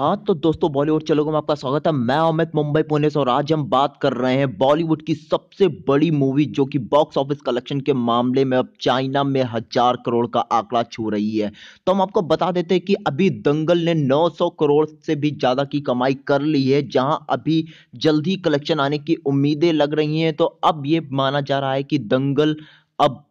हाँ तो दोस्तों बॉलीवुड चलोगे में आपका स्वागत है मैं अमित मुंबई पुणे से और आज हम बात कर रहे हैं बॉलीवुड की सबसे बड़ी मूवी जो कि बॉक्स ऑफिस कलेक्शन के मामले में अब चाइना में हजार करोड़ का आंकड़ा छू रही है तो हम आपको बता देते हैं कि अभी दंगल ने 900 करोड़ से भी ज़्यादा की कमाई कर ली है जहाँ अभी जल्द ही कलेक्शन आने की उम्मीदें लग रही हैं तो अब ये माना जा रहा है कि दंगल अब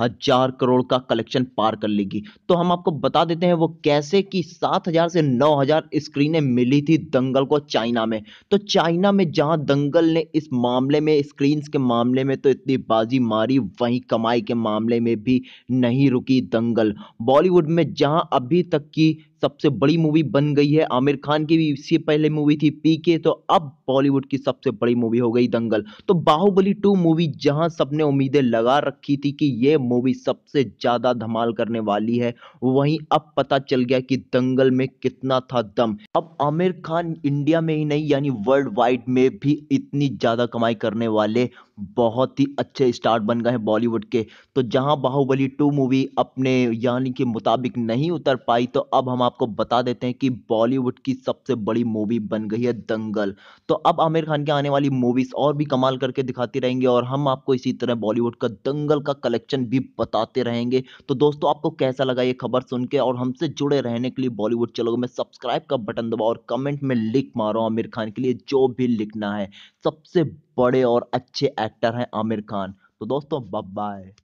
हजार करोड़ का कलेक्शन पार कर लेगी तो हम आपको बता देते हैं वो कैसे कि सात हजार से नौ हजार स्क्रीनें मिली थी दंगल को चाइना में तो चाइना में जहां दंगल ने इस मामले में स्क्रीन के मामले में तो इतनी बाजी मारी वहीं कमाई के मामले में भी नहीं रुकी दंगल बॉलीवुड में जहां अभी तक की सबसे बड़ी मूवी बन गई है आमिर खान की भी इससे पहले मूवी थी पीके तो अब बॉलीवुड की सबसे बड़ी मूवी हो गई दंगल तो बाहुबली टू मूवी जहां सबने उम्मीदें लगा रखी थी कि यह मूवी सबसे ज़्यादा धमाल करने वाली है वहीं अब पता चल गया कि दंगल में कितना था दम अब आमिर खान इंडिया में ही नहीं यानी वर्ल्ड वाइड में भी इतनी ज़्यादा कमाई करने वाले बहुत ही अच्छे स्टार बन गए हैं बॉलीवुड के तो जहां बाहुबली टू मूवी अपने यानी के मुताबिक नहीं उतर पाई तो अब हमारे आपको बता देते हैं कि बॉलीवुड की सबसे बड़ी मूवी बन गई है दंगल तो अब आमिर खान की आने वाली मूवीज़ और भी कमाल करके दिखाती रहेंगे और हम आपको इसी तरह बॉलीवुड का दंगल का कलेक्शन भी बताते रहेंगे तो दोस्तों आपको कैसा लगा ये खबर सुन के और हमसे जुड़े रहने के लिए बॉलीवुड चलोगे में सब्सक्राइब का बटन दबाओ और कमेंट में लिख मारो आमिर खान के लिए जो भी लिखना है सबसे बड़े और अच्छे एक्टर हैं आमिर खान तो दोस्तों बाय